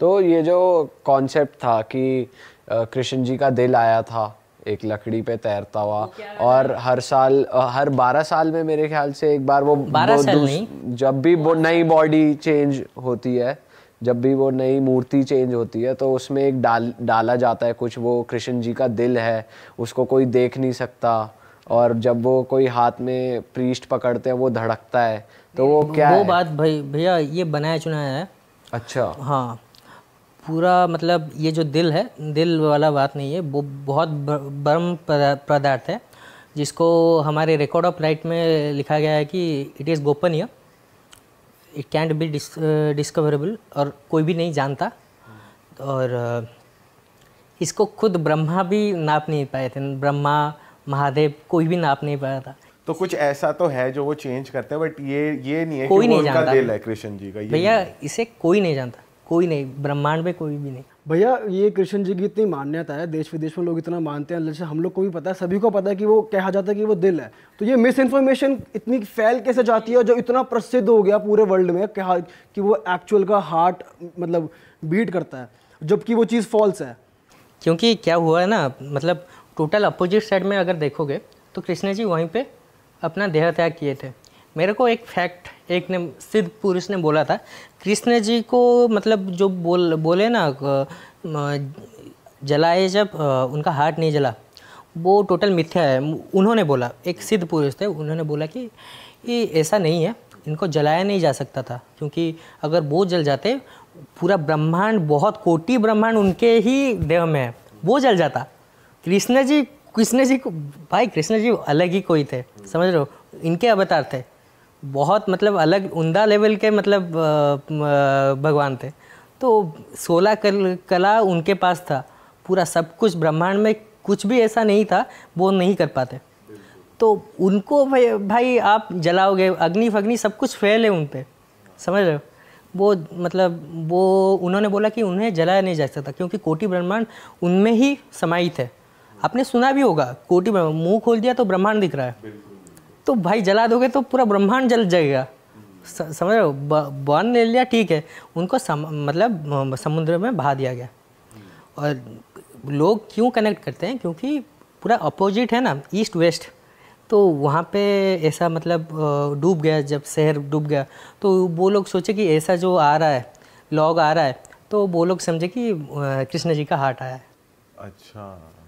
तो ये जो कॉन्सेप्ट था कि कृष्ण जी का दिल आया था एक लकड़ी पे तैरता हुआ और हर साल हर बारह साल में मेरे ख्याल से एक बार वो, वो नहीं। जब भी वो नई बॉडी चेंज होती है जब भी वो नई मूर्ति चेंज होती है तो उसमें एक डाल डाला जाता है कुछ वो कृष्ण जी का दिल है उसको कोई देख नहीं सकता और जब वो कोई हाथ में प्रीस्ट पकड़ते हैं वो धड़कता है तो वो क्या वो है? बात भाई भैया ये बनाया चुनाया है अच्छा हाँ पूरा मतलब ये जो दिल है दिल वाला बात नहीं है वो बहुत ब्रह्म पदार्थ है जिसको हमारे रिकॉर्ड ऑफ राइट में लिखा गया है कि इट इज़ गोपनीय इट कैंट बी डिस्कवरेबल और कोई भी नहीं जानता और इसको खुद ब्रह्मा भी नाप नहीं पाए थे ब्रह्मा महादेव कोई भी नाप नहीं पाया था तो कुछ ऐसा तो है जो वो चेंज करते हैं बट ये ये नहीं है कोई नहीं जानता कृष्ण जी का भैया इसे कोई नहीं जानता कोई नहीं ब्रह्मांड में कोई भी नहीं भैया ये कृष्ण जी की इतनी मान्यता है देश विदेश में लोग इतना मानते हैं जैसे हम लोग को भी पता है सभी को पता है कि वो कहा जाता है कि वो दिल है तो ये मिस इन्फॉर्मेशन इतनी फैल कैसे जाती है जो इतना प्रसिद्ध हो गया पूरे वर्ल्ड में कहा कि वो एक्चुअल का हार्ट मतलब बीट करता है जबकि वो चीज़ फॉल्स है क्योंकि क्या हुआ है ना मतलब टोटल अपोजिट साइड में अगर देखोगे तो कृष्ण जी वहीं पर अपना देह त्याग किए थे मेरे को एक फैक्ट एक ने सिद्ध पुरुष ने बोला था कृष्ण जी को मतलब जो बोल बोले ना जलाए जब उनका हार्ट नहीं जला वो टोटल मिथ्या है उन्होंने बोला एक सिद्ध पुरुष थे उन्होंने बोला कि ये ऐसा नहीं है इनको जलाया नहीं जा सकता था क्योंकि अगर वो जल जाते पूरा ब्रह्मांड बहुत कोटि ब्रह्मांड उनके ही देह में है वो जल जाता कृष्ण जी कृष्ण जी को भाई कृष्ण जी अलग ही कोई थे समझ रहे हो इनके अवतार थे बहुत मतलब अलग उमदा लेवल के मतलब भगवान थे तो सोलह कल, कला उनके पास था पूरा सब कुछ ब्रह्मांड में कुछ भी ऐसा नहीं था वो नहीं कर पाते तो उनको भाई भाई आप जलाओगे अग्नि फग्नि सब कुछ फेल है उन पर समझ रहे हो वो मतलब वो उन्होंने बोला कि उन्हें जलाया नहीं जा सकता क्योंकि कोटि ब्रह्मांड उनमें ही समाहित है आपने सुना भी होगा कोटि मुँह खोल दिया तो ब्रह्मांड दिख रहा है तो भाई जला दोगे तो पूरा ब्रह्मांड जल जाएगा समझ रहे हो बर्न ले लिया ठीक है उनको सम, मतलब समुद्र में बहा दिया गया और लोग क्यों कनेक्ट करते हैं क्योंकि पूरा अपोजिट है ना ईस्ट वेस्ट तो वहाँ पे ऐसा मतलब डूब गया जब शहर डूब गया तो वो लोग सोचे कि ऐसा जो आ रहा है लॉग आ रहा है तो वो लोग समझे कि कृष्ण जी का हार्ट आया है अच्छा